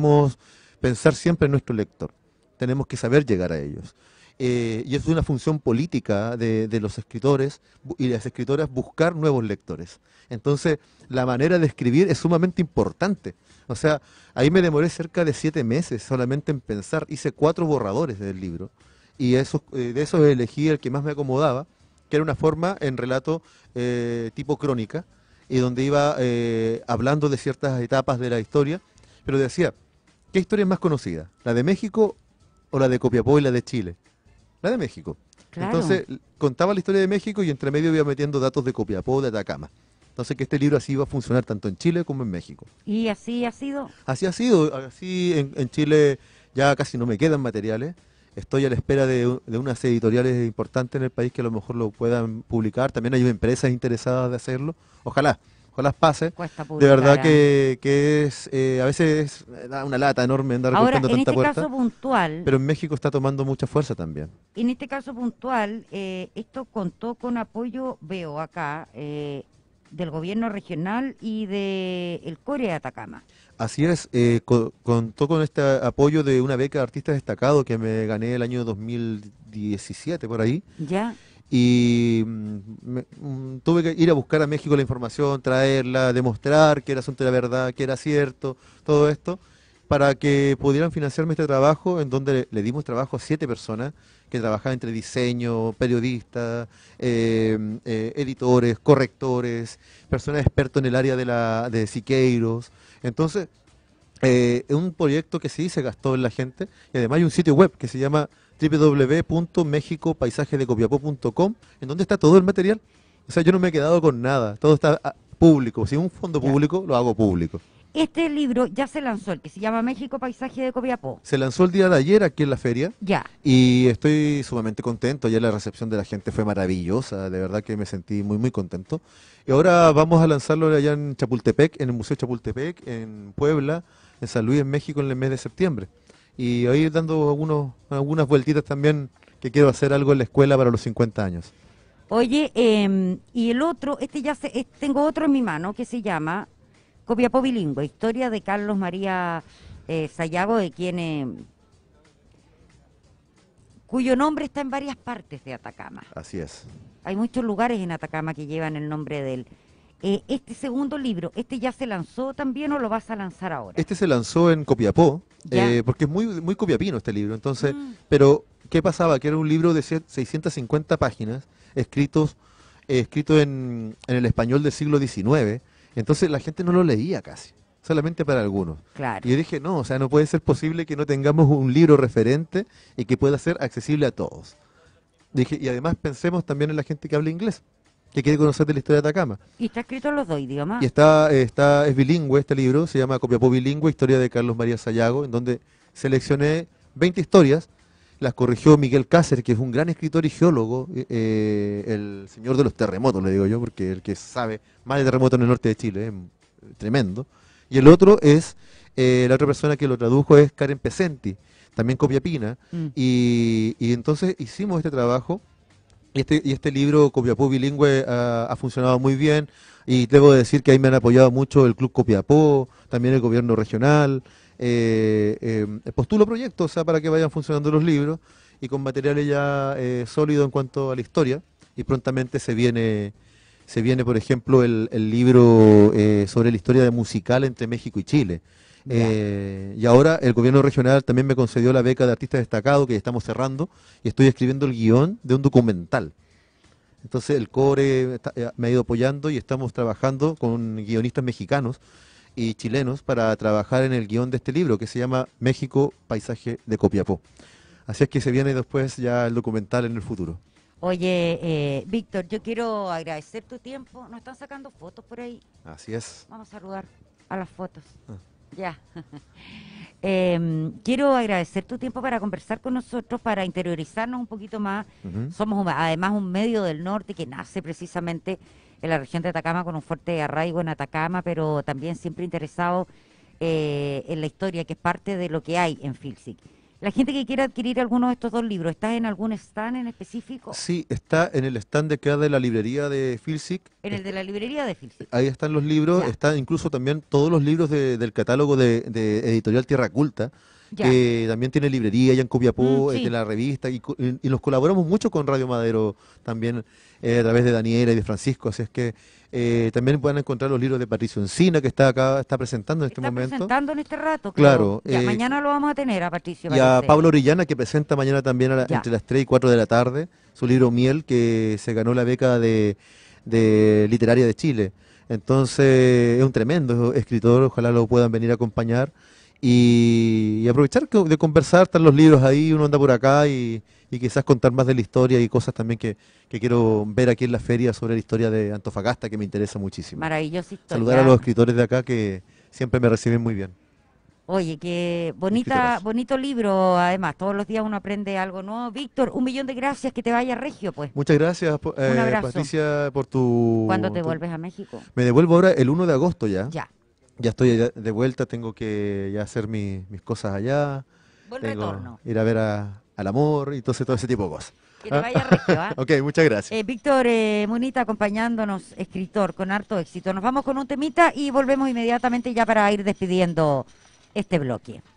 que pensar siempre en nuestro lector. Tenemos que saber llegar a ellos. Eh, y es una función política de, los escritores y las escritoras buscar nuevos lectores. Entonces, la manera de escribir es sumamente importante. O sea, ahí me demoré cerca de siete meses solamente en pensar. Hice cuatro borradores del libro y eh, de esos elegí el que más me acomodaba, que era una forma en relato eh, tipo crónica y donde iba hablando de ciertas etapas de la historia, pero decía, ¿Qué historia es más conocida? ¿La de México o la de Copiapó y la de Chile? La de México. Entonces contaba la historia de México y entre medio iba metiendo datos de Copiapó, de Atacama. Entonces que este libro así iba a funcionar tanto en Chile como en México. ¿Y así ha sido? Así ha sido. Así en, Chile ya casi no me quedan materiales. Estoy a la espera de, de, unas editoriales importantes en el país que a lo mejor lo puedan publicar. También hay empresas interesadas de hacerlo. Ojalá con las pases. De verdad ¿eh? que, es, eh, a veces da una lata enorme andar Ahora, en tanta este caso puntual, pero en México está tomando mucha fuerza también. En este caso puntual, eh, esto contó con apoyo, veo acá, del gobierno regional y del el Core de Atacama. Así es, contó con este apoyo de una beca de artista destacado que me gané el año 2017 por ahí. Ya y mm, mm, tuve que ir a buscar a México la información, traerla, demostrar que era asunto de la verdad, que era cierto, todo esto, para que pudieran financiarme este trabajo, en donde le, dimos trabajo a siete personas que trabajaban entre diseño, periodistas, em, eh, editores, correctores, personas expertas en el área de, la, de Siqueiros. Entonces, eh, es un proyecto que sí se gastó en la gente, y además hay un sitio web que se llama www.mexicopaisajedecopiapó.com, en donde está todo el material. O sea, yo no me he quedado con nada, todo está ah, público. Si un fondo público, lo hago público. Este libro ya se lanzó, el que se llama México Paisaje de Copiapó. Se lanzó el día de ayer aquí en la feria. Ya. Y estoy sumamente contento. Ayer la recepción de la gente fue maravillosa. De verdad que me sentí muy, muy contento. Y ahora vamos a lanzarlo allá en Chapultepec, en el Museo Chapultepec, en Puebla, en San Luis, en México, en el mes de septiembre y hoy dando algunos, algunas vueltitas también que quiero hacer algo en la escuela para los 50 años. Oye, em, y el otro, este ya este, tengo otro en mi mano que se llama Copia Bilingüe, historia de Carlos María eh, Sayago, de quien, eh, cuyo nombre está en varias partes de Atacama. Así es. Hay muchos lugares en Atacama que llevan el nombre del eh, este segundo libro, ¿este ya se lanzó también o lo vas a lanzar ahora? Este se lanzó en Copiapó, eh, porque es muy, muy copiapino este libro. Entonces, mm. pero, ¿qué pasaba? Que era un libro de 650 páginas, escritos, eh, escrito en, en el español del siglo XIX. Entonces la gente no lo leía casi solamente para algunos. Y yo dije, no, o sea, no puede ser posible que no tengamos un libro referente y que pueda ser accesible a todos. Dije, y además pensemos también en la gente que habla inglés que quiere conocer de la historia de Atacama. Y está escrito en los dos idiomas. Y está, está, es bilingüe este libro, se llama Copiapó Bilingüe, Historia de Carlos María Sayago, en donde seleccioné 20 historias, las corrigió Miguel Cáceres, que es un gran escritor y geólogo, eh, eh, el señor de los terremotos, le digo yo, porque el que sabe más de terremotos en el norte de Chile, es tremendo. Y el otro es, eh, la otra persona que lo tradujo es Karen Pesenti, también copiapina, mm. y, y entonces hicimos este trabajo este, y este libro, Copiapó Bilingüe, ha, funcionado muy bien y debo decir que ahí me han apoyado mucho el Club Copiapó, también el gobierno regional. Eh, em, postulo proyectos para que vayan funcionando los libros y con materiales ya eh, sólidos en cuanto a la historia y prontamente se viene, se viene por ejemplo, el, el libro eh, sobre la historia de musical entre México y Chile eh, y ahora el gobierno regional también me concedió la beca de artista destacado que estamos cerrando y estoy escribiendo el guión de un documental. Entonces el CORE eh, me ha ido apoyando y estamos trabajando con guionistas mexicanos y chilenos para trabajar en el guión de este libro que se llama México, Paisaje de Copiapó. Así es que se viene después ya el documental en el futuro. Oye, eh, Víctor, yo quiero agradecer tu tiempo. Nos están sacando fotos por ahí. Así es. Vamos a saludar a las fotos. Ah. Ya. Em, quiero agradecer tu tiempo para conversar con nosotros, para interiorizarnos un poquito más. Somos además un medio del norte que nace precisamente en la región de Atacama con un fuerte arraigo en Atacama, pero también siempre interesado eh, en la historia, que es parte de lo que hay en Filsic. La gente que quiera adquirir alguno de estos dos libros, ¿está en algún stand en específico? Sí, está en el stand de queda de la librería de Filsic. En el de la librería de Filsic. Ahí están los libros, Está están incluso también todos los libros del catálogo de Editorial Tierra Culta que eh, también tiene librería ya en Copiapó, de la revista, y, y, nos colaboramos mucho con Radio Madero también, eh, a través de Daniela y de Francisco, así es que eh, también pueden encontrar los libros de Patricio Encina, que está acá, está presentando en este está momento. presentando en este rato, claro. mañana lo vamos a tener a Patricio. Y a Pablo Orillana que presenta mañana también entre las 3 y 4 de la tarde, su libro Miel, que se ganó la beca de, de literaria de Chile. Entonces, es un tremendo escritor, ojalá lo puedan venir a acompañar y, aprovechar de conversar, están los libros ahí, uno anda por acá y, quizás contar más de la historia y cosas también que, quiero ver aquí en la feria sobre la historia de Antofagasta, que me interesa muchísimo. Maravilloso historia. Saludar a los escritores de acá que siempre me reciben muy bien. Oye, qué bonita, bonito libro, además, todos los días uno aprende algo no Víctor, un millón de gracias, que te vaya regio, pues. Muchas gracias, eh, Patricia, por tu... ¿Cuándo te vuelves a México? Me devuelvo ahora el 1 de agosto ya. Ya ya estoy de vuelta, tengo que ya hacer mis cosas allá. Buen retorno. Ir a ver al amor y todo ese, tipo de cosas. Que te vaya recto, ¿ah? ok, muchas gracias. Eh, Víctor eh, Munita acompañándonos, escritor, con harto éxito. Nos vamos con un temita y volvemos inmediatamente ya para ir despidiendo este bloque.